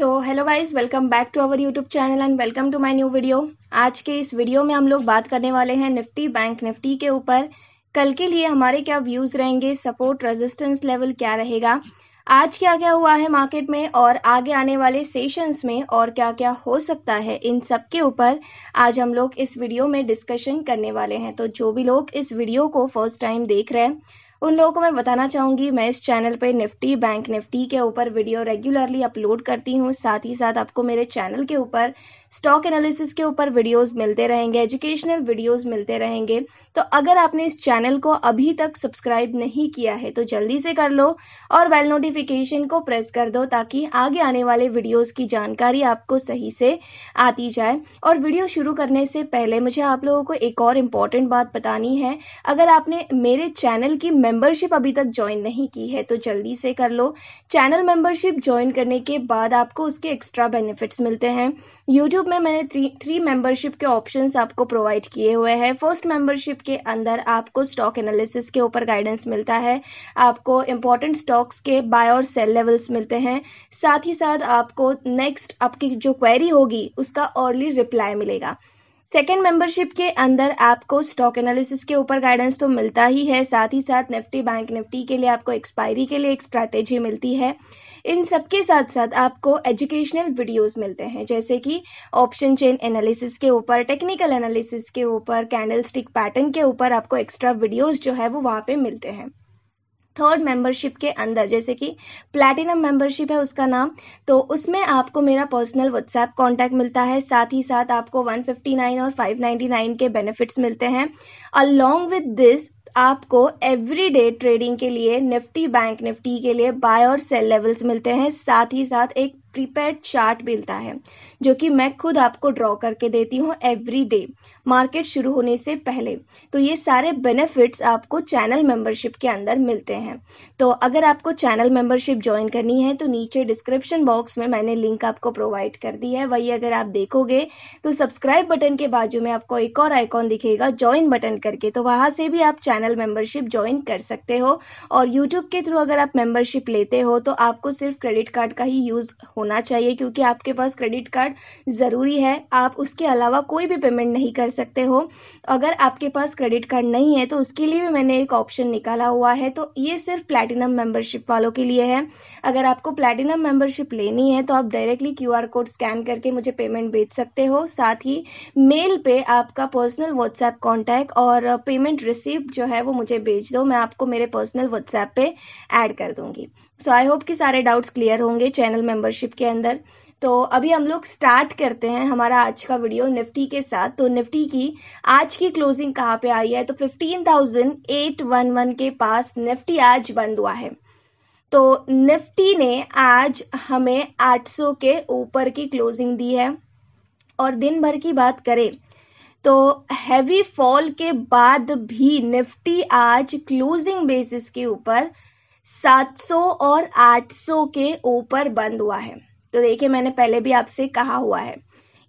so hello guys welcome back to our YouTube channel and welcome to my new video आज के इस video में हम लोग बात करने वाले हैं निफ्टी बैंक निफ्टी के ऊपर कल के लिए हमारे क्या व्यूज़ रहेंगे सपोर्ट रेजिस्टेंस लेवल क्या रहेगा आज क्या क्या हुआ है मार्केट में और आगे आने वाले सेशंस में और क्या क्या हो सकता है इन सब के ऊपर आज हम लोग इस वीडियो में डिस्कशन करने वाले हैं तो जो भी लोग इस वीडियो को फर्स्ट टाइम देख रहे हैं उन लोगों को मैं बताना चाहूंगी मैं इस चैनल पे निफ्टी बैंक निफ्टी के ऊपर वीडियो रेगुलरली अपलोड करती हूँ साथ ही साथ आपको मेरे चैनल के ऊपर स्टॉक एनालिसिस के ऊपर वीडियोस मिलते रहेंगे एजुकेशनल वीडियोस मिलते रहेंगे तो अगर आपने इस चैनल को अभी तक सब्सक्राइब नहीं किया है तो जल्दी से कर लो और बेल नोटिफिकेशन को प्रेस कर दो ताकि आगे आने वाले वीडियोज़ की जानकारी आपको सही से आती जाए और वीडियो शुरू करने से पहले मुझे आप लोगों को एक और इम्पॉर्टेंट बात बतानी है अगर आपने मेरे चैनल की मेंबरशिप अभी तक ज्वाइन नहीं की है तो जल्दी से कर लो चैनल मेंबरशिप ज्वाइन करने के बाद आपको उसके एक्स्ट्रा बेनिफिट्स मिलते हैं यूट्यूब में मैंने थ्री थ्री मेंबरशिप के ऑप्शन आपको प्रोवाइड किए हुए हैं फर्स्ट मेंबरशिप के अंदर आपको स्टॉक एनालिसिस के ऊपर गाइडेंस मिलता है आपको इंपॉर्टेंट स्टॉक्स के बाय और सेल लेवल्स मिलते हैं साथ ही साथ आपको नेक्स्ट आपकी जो क्वेरी होगी उसका अर्ली रिप्लाई मिलेगा सेकेंड मेंबरशिप के अंदर आपको स्टॉक एनालिसिस के ऊपर गाइडेंस तो मिलता ही है साथ ही साथ निफ्टी बैंक निफ्टी के लिए आपको एक्सपायरी के लिए एक स्ट्रैटेजी मिलती है इन सब के साथ साथ आपको एजुकेशनल वीडियोस मिलते हैं जैसे कि ऑप्शन चेन एनालिसिस के ऊपर टेक्निकल एनालिसिस के ऊपर कैंडल स्टिक पैटर्न के ऊपर आपको एक्स्ट्रा वीडियोज़ जो है वो वहाँ पर मिलते हैं थर्ड मेंबरशिप के अंदर जैसे कि प्लैटिनम मेंबरशिप है उसका नाम तो उसमें आपको मेरा पर्सनल व्हाट्सएप कांटेक्ट मिलता है साथ ही साथ आपको 159 और 599 के बेनिफिट्स मिलते हैं अलोंग विद दिस आपको एवरीडे ट्रेडिंग के लिए निफ्टी बैंक निफ्टी के लिए बाय और सेल लेवल्स मिलते हैं साथ ही साथ एक प्रीपेड चार्ट मिलता है जो कि मैं खुद आपको ड्रॉ करके देती हूँ एवरी डे मार्केट शुरू होने से पहले तो ये सारे बेनिफिट्स आपको चैनल मेंबरशिप के अंदर मिलते हैं तो अगर आपको चैनल मेंबरशिप ज्वाइन करनी है तो नीचे डिस्क्रिप्शन बॉक्स में मैंने लिंक आपको प्रोवाइड कर दी है वही अगर आप देखोगे तो सब्सक्राइब बटन के बाजू में आपको एक और आइकॉन दिखेगा ज्वाइन बटन करके तो वहाँ से भी आप चैनल मेंबरशिप ज्वाइन कर सकते हो और यूट्यूब के थ्रू अगर आप मेंबरशिप लेते हो तो आपको सिर्फ क्रेडिट कार्ड का ही यूज़ होना चाहिए क्योंकि आपके पास क्रेडिट कार्ड ज़रूरी है आप उसके अलावा कोई भी पेमेंट नहीं कर सकते सकते हो अगर आपके पास क्रेडिट कार्ड नहीं है तो उसके लिए भी मैंने एक ऑप्शन निकाला हुआ है तो ये सिर्फ प्लेटिनम मेंबरशिप वालों के लिए है अगर आपको प्लेटिनम मेंबरशिप लेनी है तो आप डायरेक्टली क्यू कोड स्कैन करके मुझे पेमेंट भेज सकते हो साथ ही मेल पे आपका पर्सनल व्हाट्सएप कॉन्टैक्ट और पेमेंट रिसिप्ट जो है वो मुझे भेज दो मैं आपको मेरे पर्सनल व्हाट्सएप पे ऐड कर दूंगी सो आई होप कि सारे डाउट्स क्लियर होंगे चैनल मेंबरशिप के अंदर तो अभी हम लोग स्टार्ट करते हैं हमारा आज का वीडियो निफ्टी के साथ तो निफ्टी की आज की क्लोजिंग कहाँ पे आई है तो 15,811 के पास निफ्टी आज बंद हुआ है तो निफ्टी ने आज हमें 800 के ऊपर की क्लोजिंग दी है और दिन भर की बात करें तो हैवी फॉल के बाद भी निफ्टी आज क्लोजिंग बेसिस के ऊपर 700 और 800 के ऊपर बंद हुआ है तो देखिए मैंने पहले भी आपसे कहा हुआ है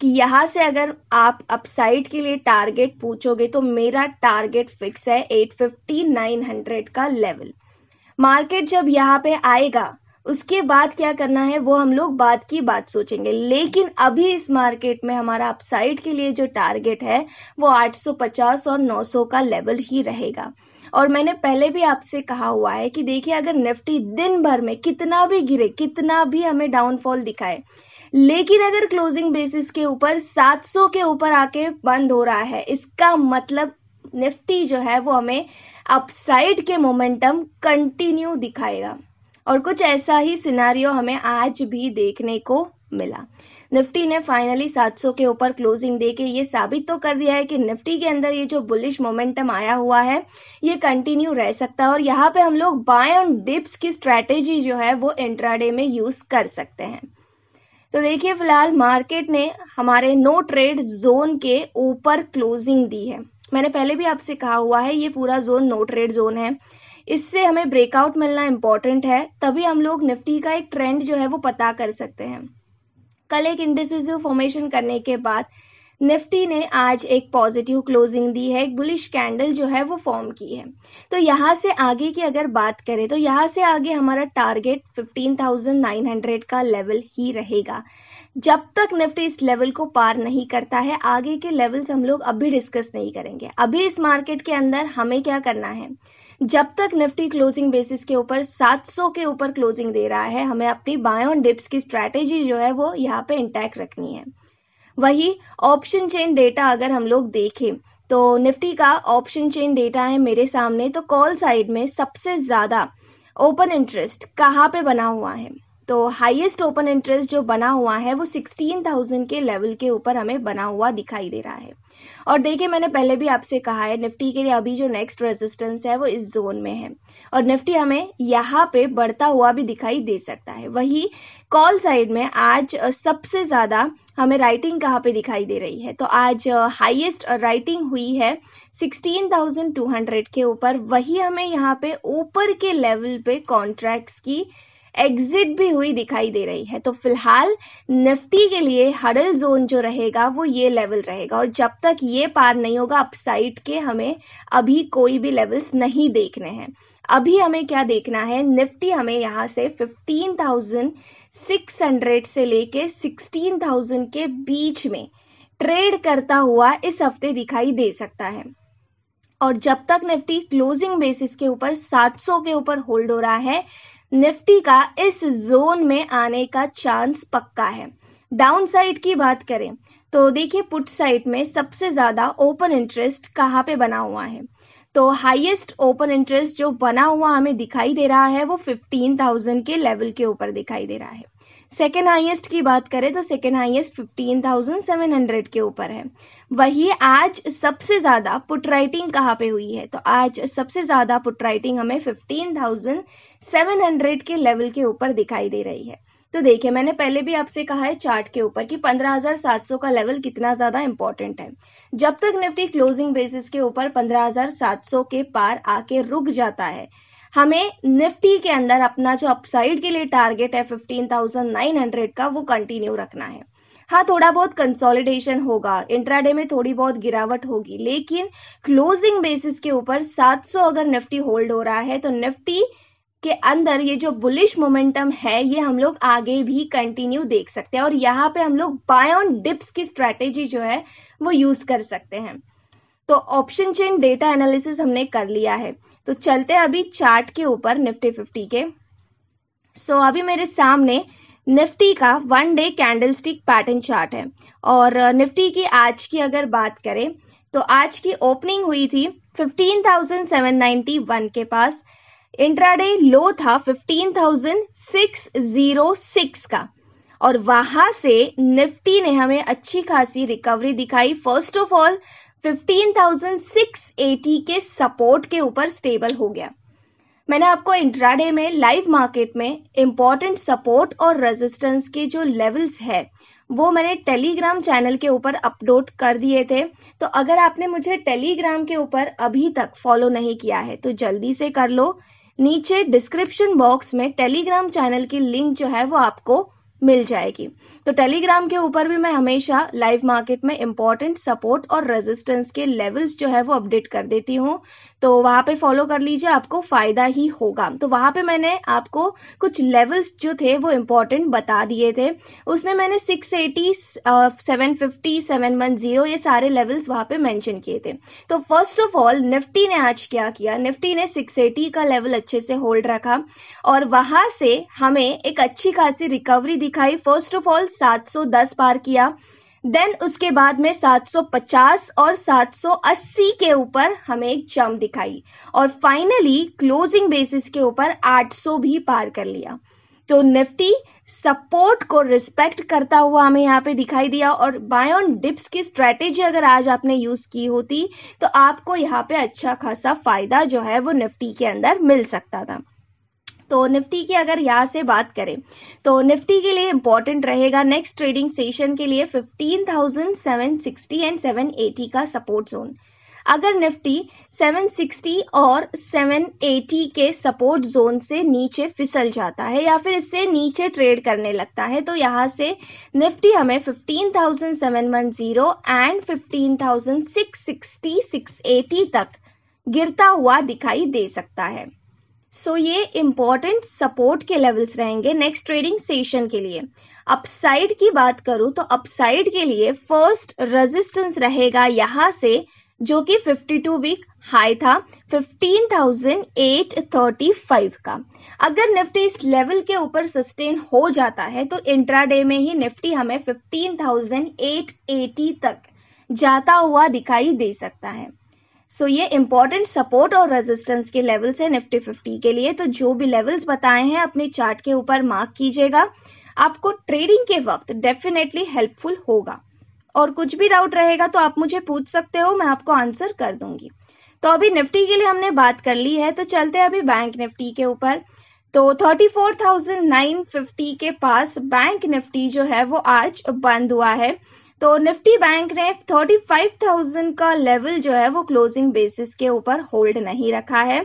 कि यहाँ से अगर आप अपसाइड के लिए टारगेट पूछोगे तो मेरा टारगेट फिक्स है 850 900 का लेवल मार्केट जब यहाँ पे आएगा उसके बाद क्या करना है वो हम लोग बाद की बात सोचेंगे लेकिन अभी इस मार्केट में हमारा अपसाइड के लिए जो टारगेट है वो 850 और 900 का लेवल ही रहेगा और मैंने पहले भी आपसे कहा हुआ है कि देखिए अगर निफ्टी दिन भर में कितना भी गिरे कितना भी हमें डाउनफॉल दिखाए लेकिन अगर क्लोजिंग बेसिस के ऊपर 700 के ऊपर आके बंद हो रहा है इसका मतलब निफ्टी जो है वो हमें अपसाइड के मोमेंटम कंटिन्यू दिखाएगा और कुछ ऐसा ही सिनारियो हमें आज भी देखने को मिला निफ्टी ने फाइनली 700 के ऊपर क्लोजिंग दे के ये साबित तो कर दिया है कि निफ्टी के अंदर ये जो बुलिश मोमेंटम आया हुआ है ये कंटिन्यू रह सकता है और यहाँ पे हम लोग बाय ऑन डिप्स की स्ट्रैटेजी जो है वो इंट्राडे में यूज़ कर सकते हैं तो देखिए फिलहाल मार्केट ने हमारे नो ट्रेड जोन के ऊपर क्लोजिंग दी है मैंने पहले भी आपसे कहा हुआ है ये पूरा जोन नो ट्रेड जोन है इससे हमें ब्रेकआउट मिलना इम्पॉर्टेंट है तभी हम लोग निफ्टी का एक ट्रेंड जो है वो पता कर सकते हैं कल एक इंडिसेसिव फॉर्मेशन करने के बाद निफ्टी ने आज एक पॉजिटिव क्लोजिंग दी है एक बुलिश कैंडल जो है वो फॉर्म की है तो यहाँ से आगे की अगर बात करें तो यहाँ से आगे हमारा टारगेट 15,900 का लेवल ही रहेगा जब तक निफ्टी इस लेवल को पार नहीं करता है आगे के लेवल्स हम लोग अभी डिस्कस नहीं करेंगे अभी इस मार्केट के अंदर हमें क्या करना है जब तक निफ्टी क्लोजिंग बेसिस के ऊपर 700 के ऊपर क्लोजिंग दे रहा है हमें अपनी बाय ऑन डिप्स की स्ट्रैटेजी जो है वो यहाँ पे इंटैक्ट रखनी है वही ऑप्शन चेन डेटा अगर हम लोग देखें तो निफ्टी का ऑप्शन चेन डेटा है मेरे सामने तो कॉल साइड में सबसे ज़्यादा ओपन इंटरेस्ट कहाँ पे बना हुआ है तो हाईएस्ट ओपन इंटरेस्ट जो बना हुआ है वो 16,000 के लेवल के ऊपर हमें बना हुआ दिखाई दे रहा है और देखिए मैंने पहले भी आपसे कहा है निफ्टी के लिए अभी जो नेक्स्ट रेजिस्टेंस है वो इस जोन में है और निफ्टी हमें यहाँ पे बढ़ता हुआ भी दिखाई दे सकता है वही कॉल साइड में आज सबसे ज़्यादा हमें राइटिंग कहाँ पे दिखाई दे रही है तो आज हाईएस्ट राइटिंग हुई है 16,200 के ऊपर वही हमें यहाँ पे ऊपर के लेवल पे कॉन्ट्रैक्ट्स की एग्जिट भी हुई दिखाई दे रही है तो फिलहाल निफ्टी के लिए हडल जोन जो रहेगा वो ये लेवल रहेगा और जब तक ये पार नहीं होगा अपसाइड के हमें अभी कोई भी लेवल्स नहीं देखने हैं अभी हमें क्या देखना है निफ्टी हमें यहाँ से 15,600 से लेके 16,000 के बीच में ट्रेड करता हुआ इस हफ्ते दिखाई दे सकता है और जब तक निफ्टी क्लोजिंग बेसिस के ऊपर 700 के ऊपर होल्ड हो रहा है निफ्टी का इस जोन में आने का चांस पक्का है डाउन साइड की बात करें तो देखिए पुट साइड में सबसे ज़्यादा ओपन इंटरेस्ट कहाँ पे बना हुआ है तो हाईएस्ट ओपन इंटरेस्ट जो बना हुआ हमें दिखाई दे रहा है वो 15,000 के लेवल के ऊपर दिखाई दे रहा है सेकेंड हाईएस्ट की बात करें तो सेकेंड हाईएस्ट 15,700 के ऊपर है वही आज सबसे ज़्यादा पुट राइटिंग कहाँ पे हुई है तो आज सबसे ज़्यादा पुट राइटिंग हमें 15,700 के लेवल के ऊपर दिखाई दे रही है तो देखिए मैंने पहले भी आपसे कहा है चार्ट के ऊपर कि 15,700 का लेवल कितना ज़्यादा इंपॉर्टेंट है जब तक निफ्टी क्लोजिंग बेसिस के ऊपर 15,700 के पार आके रुक जाता है हमें निफ्टी के अंदर अपना जो अपसाइड के लिए टारगेट है फिफ्टीन थाउजेंड नाइन हंड्रेड का वो कंटिन्यू रखना है हाँ थोड़ा बहुत कंसोलिडेशन होगा इंट्राडे में थोड़ी बहुत गिरावट होगी लेकिन क्लोजिंग बेसिस के ऊपर 700 अगर निफ्टी होल्ड हो रहा है तो निफ्टी के अंदर ये जो बुलिश मोमेंटम है ये हम लोग आगे भी कंटिन्यू देख सकते हैं और यहाँ पे हम लोग बाय ऑन डिप्स की स्ट्रेटेजी जो है वो यूज कर सकते हैं तो ऑप्शन चेन डेटा एनालिसिस हमने कर लिया है तो चलते अभी चार्ट के ऊपर निफ्टी फिफ्टी के सो so, अभी मेरे सामने निफ्टी का one day candlestick pattern chart है और निफ्टी की आज की अगर बात करें तो आज की ओपनिंग हुई थी 15,791 के पास इंट्राडे लो था 15,606 का और वहां से निफ्टी ने हमें अच्छी खासी रिकवरी दिखाई फर्स्ट ऑफ ऑल 15,680 के सपोर्ट के ऊपर स्टेबल हो गया मैंने आपको इंट्राडे में लाइव मार्केट में इम्पॉर्टेंट सपोर्ट और रेजिस्टेंस के जो लेवल्स है वो मैंने टेलीग्राम चैनल के ऊपर अपलोड कर दिए थे तो अगर आपने मुझे टेलीग्राम के ऊपर अभी तक फॉलो नहीं किया है तो जल्दी से कर लो नीचे डिस्क्रिप्शन बॉक्स में टेलीग्राम चैनल की लिंक जो है वो आपको मिल जाएगी तो टेलीग्राम के ऊपर भी मैं हमेशा लाइव मार्केट में इम्पोर्टेंट सपोर्ट और रेजिस्टेंस के लेवल्स जो है वो अपडेट कर देती हूँ तो वहाँ पे फॉलो कर लीजिए आपको फायदा ही होगा तो वहाँ पे मैंने आपको कुछ लेवल्स जो थे वो इम्पोर्टेंट बता दिए थे उसमें मैंने six eighty seven fifty seven one zero ये सारे लेवल्स वहाँ पे मैंशन किए थे तो फर्स्ट ऑफ ऑल निफ्टी ने आज क्या किया निफ्टी ने सिक्स एटी का लेवल अच्छे से होल्ड रखा और वहाँ से हमें एक अच्छी खासी रिकवरी दी दिखाई फर्स्ट ऑफ ऑल 710 पार किया देन उसके बाद में 750 और 780 के ऊपर हमें एक जम दिखाई और फाइनली क्लोजिंग बेसिस के ऊपर 800 भी पार कर लिया तो निफ्टी सपोर्ट को रिस्पेक्ट करता हुआ हमें यहाँ पे दिखाई दिया और बाय ऑन डिप्स की स्ट्रेटेजी अगर आज आपने यूज की होती तो आपको यहाँ पे अच्छा खासा फायदा जो है वो निफ्टी के अंदर मिल सकता था तो निफ्टी की अगर यहाँ से बात करें तो निफ्टी के लिए इंपॉर्टेंट रहेगा नेक्स्ट ट्रेडिंग सेशन के लिए 15,760 एंड 780 का सपोर्ट जोन अगर निफ्टी 760 और 780 के सपोर्ट जोन से नीचे फिसल जाता है या फिर इससे नीचे ट्रेड करने लगता है तो यहाँ से निफ्टी हमें 15,710 एंड 15,660 680 तक गिरता हुआ दिखाई दे सकता है सो ये इम्पॉर्टेंट सपोर्ट के लेवल्स रहेंगे नेक्स्ट ट्रेडिंग सेशन के लिए अपसाइड की बात करूं तो अपसाइड के लिए फर्स्ट रेजिस्टेंस रहेगा यहाँ से जो कि 52 वीक हाई था 15,835 का अगर निफ्टी इस लेवल के ऊपर सस्टेन हो जाता है तो इंट्राडे में ही निफ्टी हमें 15,880 तक जाता हुआ दिखाई दे सकता है सो ये इंपॉर्टेंट सपोर्ट और रेजिस्टेंस के लेवल्स है निफ्टी फिफ्टी के लिए तो जो भी लेवल्स बताए हैं अपने चार्ट के ऊपर मार्क कीजिएगा आपको ट्रेडिंग के वक्त डेफिनेटली हेल्पफुल होगा और कुछ भी डाउट रहेगा तो आप मुझे पूछ सकते हो मैं आपको आंसर कर दूंगी तो अभी निफ्टी के लिए हमने बात कर ली है तो चलते हैं अभी बैंक निफ्टी के ऊपर तो 34,950 के पास बैंक निफ्टी जो है वो आज बंद हुआ है तो निफ्टी बैंक ने 35,000 का लेवल जो है वो क्लोजिंग बेसिस के ऊपर होल्ड नहीं रखा है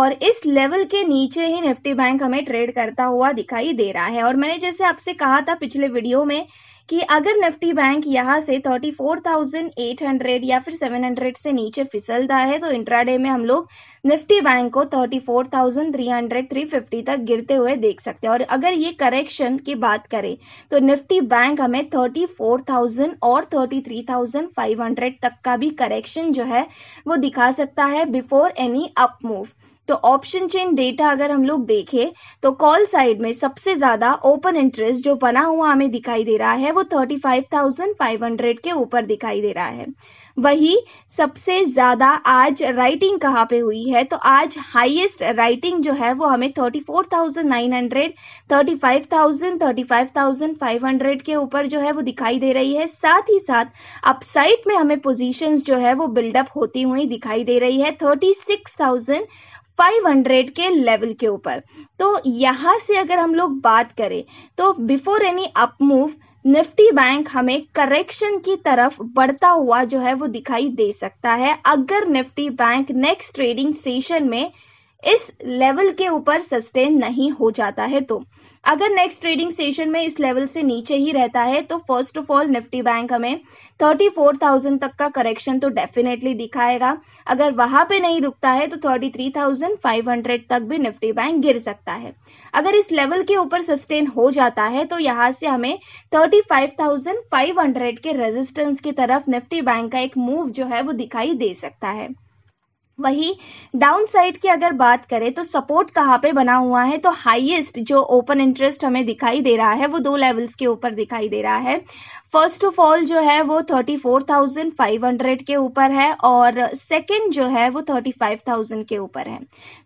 और इस लेवल के नीचे ही निफ्टी बैंक हमें ट्रेड करता हुआ दिखाई दे रहा है और मैंने जैसे आपसे कहा था पिछले वीडियो में कि अगर निफ्टी बैंक यहाँ से 34,800 या फिर 700 से नीचे फिसलता है तो इंट्राडे में हम लोग निफ्टी बैंक को 34,300 350 तक गिरते हुए देख सकते हैं और अगर ये करेक्शन की बात करें तो निफ्टी बैंक हमें 34,000 और 33,500 तक का भी करेक्शन जो है वो दिखा सकता है बिफोर एनी अप मूव तो ऑप्शन चेन डेटा अगर हम लोग देखें तो कॉल साइड में सबसे ज़्यादा ओपन इंटरेस्ट जो बना हुआ हमें दिखाई दे रहा है वो 35,500 के ऊपर दिखाई दे रहा है वही सबसे ज़्यादा आज राइटिंग कहाँ पे हुई है तो आज हाईएस्ट राइटिंग जो है वो हमें 34,900, 35,000, 35,500 के ऊपर जो है वो दिखाई दे रही है साथ ही साथ अपसाइट में हमें पोजीशंस जो है वो बिल्डअप होती हुई दिखाई दे रही है 36,000 500 के लेवल के ऊपर तो यहाँ से अगर हम लोग बात करें तो before any up move Nifty Bank हमें करेक्शन की तरफ बढ़ता हुआ जो है वो दिखाई दे सकता है अगर Nifty Bank next trading session में इस लेवल के ऊपर सस्टेन नहीं हो जाता है तो अगर नेक्स्ट ट्रेडिंग सेशन में इस लेवल से नीचे ही रहता है तो first of all Nifty Bank हमें 34,000 तक का करेक्शन तो डेफिनेटली दिखाएगा अगर वहां पे नहीं रुकता है तो 33,500 तक भी निफ्टी बैंक गिर सकता है अगर इस लेवल के ऊपर सस्टेन हो जाता है तो यहाँ से हमें 35,500 के रेजिस्टेंस की तरफ निफ्टी बैंक का एक मूव जो है वो दिखाई दे सकता है वही डाउन साइड की अगर बात करें तो सपोर्ट कहाँ पे बना हुआ है तो हाईएस्ट जो ओपन इंटरेस्ट हमें दिखाई दे रहा है वो दो लेवल्स के ऊपर दिखाई दे रहा है फर्स्ट ऑफ ऑल जो है वो thirty four thousand five hundred के ऊपर है और सेकेंड जो है वो थर्टी फाइव थाउजेंड के ऊपर है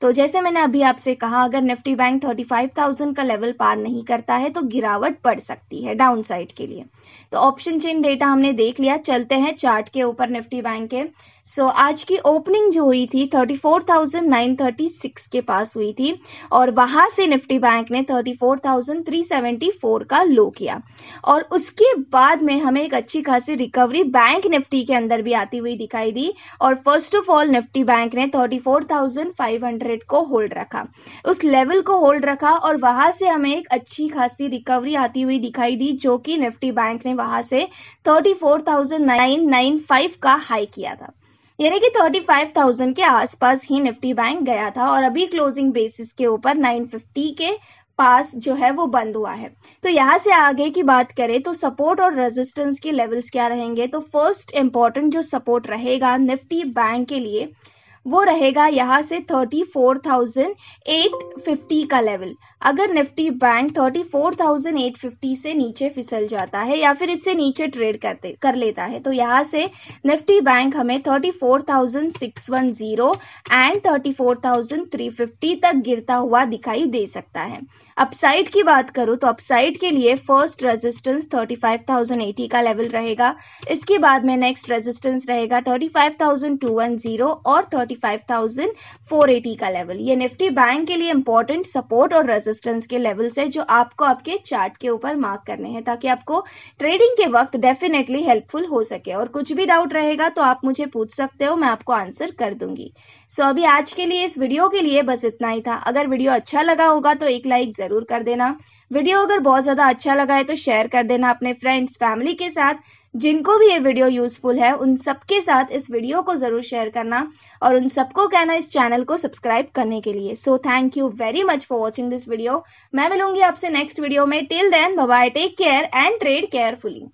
तो जैसे मैंने अभी आपसे कहा अगर Nifty Bank thirty five thousand का लेवल पार नहीं करता है तो गिरावट पड़ सकती है डाउन साइड के लिए तो ऑप्शन चेन डेटा हमने देख लिया चलते हैं चार्ट के ऊपर निफ्टी बैंक के सो so, आज की ओपनिंग जो हुई थी thirty thirty four thousand nine six के पास हुई थी और वहां से निफ्टी बैंक ने thirty four thousand three seventy four का लो किया और उसके बाद बाद में हमें एक अच्छी खासी रिकवरी बैंक निफ्टी के अंदर भी आती हुई दिखाई दी और first of all Nifty Bank ने 34,500 को होल्ड रखा उस लेवल को होल्ड रखा और वहां से हमें एक अच्छी खासी रिकवरी आती हुई दिखाई दी जो कि निफ्टी बैंक ने वहां से थर्टी का हाई किया था यानी कि 35,000 के आसपास ही निफ्टी बैंक गया था और अभी क्लोजिंग बेसिस के ऊपर 950 के पास जो है वो बंद हुआ है तो यहाँ से आगे की बात करें तो सपोर्ट और रेजिस्टेंस के लेवल्स क्या रहेंगे तो फर्स्ट इंपॉर्टेंट जो सपोर्ट रहेगा निफ्टी बैंक के लिए वो रहेगा यहाँ से thirty four thousand eight fifty का लेवल अगर निफ्टी बैंक 34,850 से नीचे फिसल जाता है या फिर इससे नीचे ट्रेड करते कर लेता है तो यहाँ से निफ्टी बैंक हमें 34,610 एंड 34,350 तक गिरता हुआ दिखाई दे सकता है अपसाइड की बात करूँ तो अपसाइड के लिए फर्स्ट रेजिस्टेंस 35,080 का लेवल रहेगा इसके बाद में नेक्स्ट रेजिस्टेंस रहेगा थर्टी और थर्टी का लेवल ये निफ्टी बैंक के लिए इंपॉर्टेंट सपोर्ट और रेजिस्टेंस रेजिस्टेंस के लेवल्स है जो आपको आपके चार्ट के ऊपर मार्क करने हैं ताकि आपको ट्रेडिंग के वक्त डेफिनेटली हेल्पफुल हो सके और कुछ भी डाउट रहेगा तो आप मुझे पूछ सकते हो मैं आपको आंसर कर दूंगी सो so, अभी आज के लिए इस वीडियो के लिए बस इतना ही था अगर वीडियो अच्छा लगा होगा तो एक लाइक जरूर कर देना वीडियो अगर बहुत ज्यादा अच्छा लगा है तो शेयर कर देना अपने फ्रेंड्स फैमिली के साथ जिनको भी ये वीडियो यूजफुल है उन सबके साथ इस वीडियो को ज़रूर शेयर करना और उन सबको कहना इस चैनल को सब्सक्राइब करने के लिए so thank you very much for watching this video मैं मिलूंगी आपसे नेक्स्ट वीडियो में till then bye take care and trade carefully